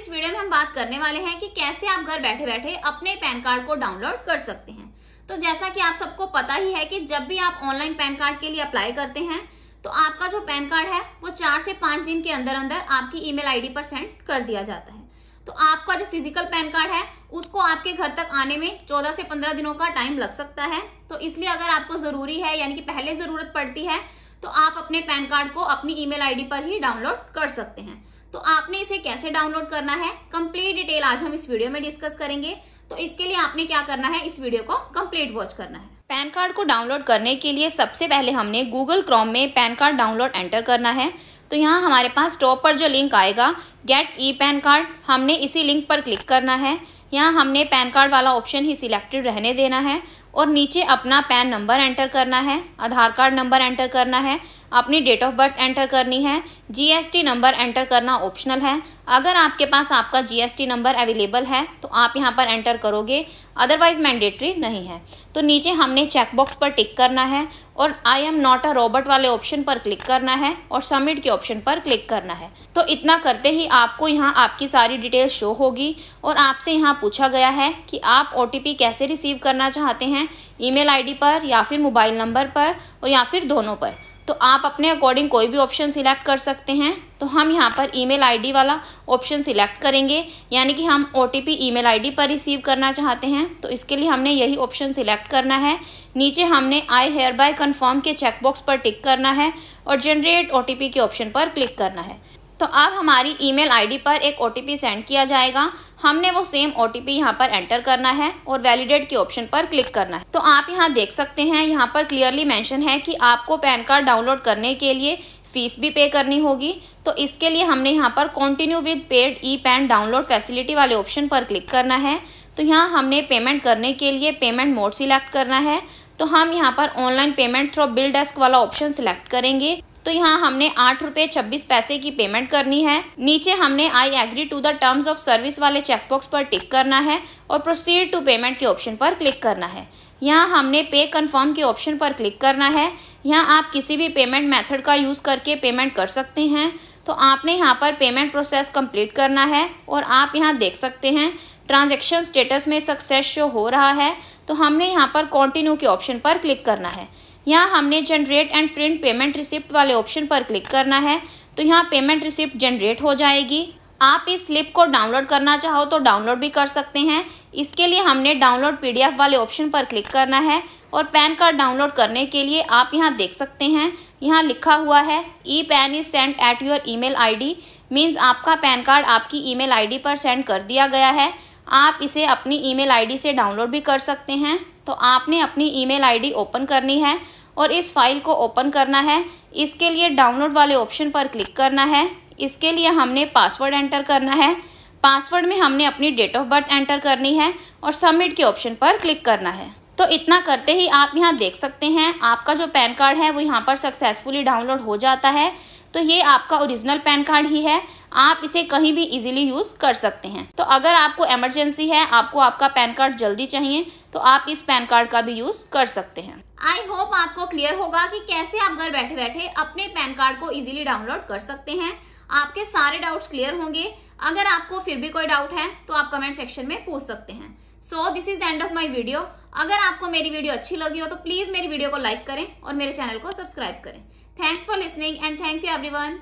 इस वीडियो में हम बात करने वाले हैं कि कैसे आप घर बैठे बैठे अपने पैन कार्ड को डाउनलोड कर सकते हैं तो जैसा कि आप सबको पता ही है कि जब भी आप ऑनलाइन पैन कार्ड के लिए अप्लाई करते हैं तो आपका जो पैन कार्ड है वो चार से पांच दिन के अंदर अंदर आपकी ईमेल आईडी पर सेंड कर दिया जाता है तो आपका जो फिजिकल पैन कार्ड है उसको आपके घर तक आने में 14 से 15 दिनों का टाइम लग सकता है तो इसलिए अगर आपको जरूरी है यानी कि पहले जरूरत पड़ती है तो आप अपने पैन कार्ड को अपनी ईमेल आईडी पर ही डाउनलोड कर सकते हैं तो आपने इसे कैसे डाउनलोड करना है कंप्लीट डिटेल आज हम इस वीडियो में डिस्कस करेंगे तो इसके लिए आपने क्या करना है इस वीडियो को कंप्लीट वॉच करना है पैन कार्ड को डाउनलोड करने के लिए सबसे पहले हमने गूगल क्रोम में पैन कार्ड डाउनलोड एंटर करना है तो यहाँ हमारे पास टॉप पर जो लिंक आएगा गेट ई पैन कार्ड हमने इसी लिंक पर क्लिक करना है यहाँ हमने पैन कार्ड वाला ऑप्शन ही सिलेक्टेड रहने देना है और नीचे अपना पैन नंबर एंटर करना है आधार कार्ड नंबर एंटर करना है अपनी डेट ऑफ बर्थ एंटर करनी है जीएसटी नंबर एंटर करना ऑप्शनल है अगर आपके पास आपका जीएसटी नंबर अवेलेबल है तो आप यहाँ पर एंटर करोगे अदरवाइज मैंडेटरी नहीं है तो नीचे हमने चेकबॉक्स पर टिक करना है और I am not a robot वाले ऑप्शन पर क्लिक करना है और सबमिट के ऑप्शन पर क्लिक करना है तो इतना करते ही आपको यहाँ आपकी सारी डिटेल शो होगी और आपसे यहाँ पूछा गया है कि आप ओ कैसे रिसीव करना चाहते हैं ईमेल आईडी पर या फिर मोबाइल नंबर पर और या फिर दोनों पर तो आप अपने अकॉर्डिंग कोई भी ऑप्शन सिलेक्ट कर सकते हैं तो हम यहाँ पर ईमेल आईडी वाला ऑप्शन सिलेक्ट करेंगे यानी कि हम ओ ईमेल आईडी पर रिसीव करना चाहते हैं तो इसके लिए हमने यही ऑप्शन सिलेक्ट करना है नीचे हमने आई हेयर बाय कन्फर्म के चेकबॉक्स पर टिक करना है और जनरेट ओ के ऑप्शन पर क्लिक करना है तो अब हमारी ईमेल आईडी पर एक ओ सेंड किया जाएगा हमने वो सेम ओ टी यहाँ पर एंटर करना है और वैलिडेट के ऑप्शन पर क्लिक करना है तो आप यहाँ देख सकते हैं यहाँ पर क्लियरली मेंशन है कि आपको पैन कार्ड डाउनलोड करने के लिए फ़ीस भी पे करनी होगी तो इसके लिए हमने यहाँ पर continue with paid e PAN download facility वाले ऑप्शन पर क्लिक करना है तो यहाँ हमने पेमेंट करने के लिए पेमेंट मोड सिलेक्ट करना है तो हम यहाँ पर online payment through BillDesk वाला ऑप्शन सिलेक्ट करेंगे तो यहाँ हमने आठ रुपये छब्बीस पैसे की पेमेंट करनी है नीचे हमने I agree to the terms of service वाले चेकबॉक्स पर टिक करना है और प्रोसीड टू पेमेंट के ऑप्शन पर क्लिक करना है यहाँ हमने पे कन्फर्म के ऑप्शन पर क्लिक करना है यहाँ आप किसी भी पेमेंट मेथड का यूज़ करके पेमेंट कर सकते हैं तो आपने यहाँ पर पेमेंट प्रोसेस कंप्लीट करना है और आप यहाँ देख सकते हैं ट्रांजेक्शन स्टेटस में सक्सेस शो हो रहा है तो हमने यहाँ पर कॉन्टिन्यू के ऑप्शन पर क्लिक करना है यहाँ हमने generate and print payment receipt वाले ऑप्शन पर क्लिक करना है तो यहाँ पेमेंट रिसिप्ट जनरेट हो जाएगी आप इस स्लिप को डाउनलोड करना चाहो तो डाउनलोड भी कर सकते हैं इसके लिए हमने डाउनलोड पीडीएफ वाले ऑप्शन पर क्लिक करना है और पैन कार्ड डाउनलोड करने के लिए आप यहाँ देख सकते हैं यहाँ लिखा हुआ है E PAN is send at your email ID means आपका पैन कार्ड आपकी ईमेल आईडी पर सेंड कर दिया गया है आप इसे अपनी ईमेल आईडी से डाउनलोड भी कर सकते हैं तो आपने अपनी ईमेल आईडी ओपन करनी है और इस फाइल को ओपन करना है इसके लिए डाउनलोड वाले ऑप्शन पर क्लिक करना है इसके लिए हमने पासवर्ड एंटर करना है पासवर्ड में हमने अपनी डेट ऑफ बर्थ एंटर करनी है और सबमिट के ऑप्शन पर क्लिक करना है तो इतना करते ही आप यहाँ देख सकते हैं आपका जो पैन कार्ड है वो यहाँ पर सक्सेसफुली डाउनलोड हो जाता है तो ये आपका ओरिजिनल पैन कार्ड ही है आप इसे कहीं भी इजीली यूज़ कर सकते हैं तो अगर आपको इमरजेंसी है आपको आपका पैन कार्ड जल्दी चाहिए तो आप इस पैन कार्ड का भी यूज़ कर सकते हैं आई होप आपको क्लियर होगा कि कैसे आप घर बैठे बैठे अपने पैन कार्ड को इजीली डाउनलोड कर सकते हैं आपके सारे डाउट्स क्लियर होंगे अगर आपको फिर भी कोई डाउट है तो आप कमेंट सेक्शन में पूछ सकते हैं so this is the end of my video अगर आपको मेरी वीडियो अच्छी लगी हो तो प्लीज मेरी वीडियो को लाइक करें और मेरे चैनल को सब्सक्राइब करें thanks for listening and thank you every